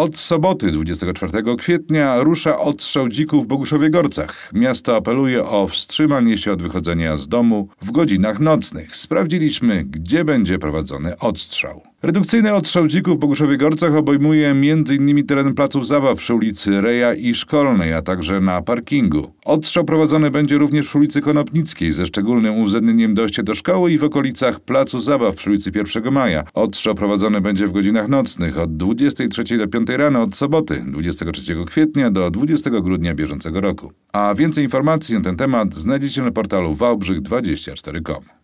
Od soboty 24 kwietnia rusza odstrzał dzików w Boguszowie Gorcach. Miasto apeluje o wstrzymanie się od wychodzenia z domu w godzinach nocnych. Sprawdziliśmy, gdzie będzie prowadzony odstrzał. Redukcyjny odstrzał w Boguszowie Gorcach obejmuje m.in. teren placów zabaw przy ulicy Reja i Szkolnej, a także na parkingu. Odstrzał prowadzony będzie również przy ulicy Konopnickiej, ze szczególnym uwzględnieniem dojścia do szkoły i w okolicach placu zabaw przy ulicy 1 Maja. Odstrzał prowadzony będzie w godzinach nocnych od 23 do 5 rano od soboty, 23 kwietnia do 20 grudnia bieżącego roku. A więcej informacji na ten temat znajdziecie na portalu wałbrzych24.com.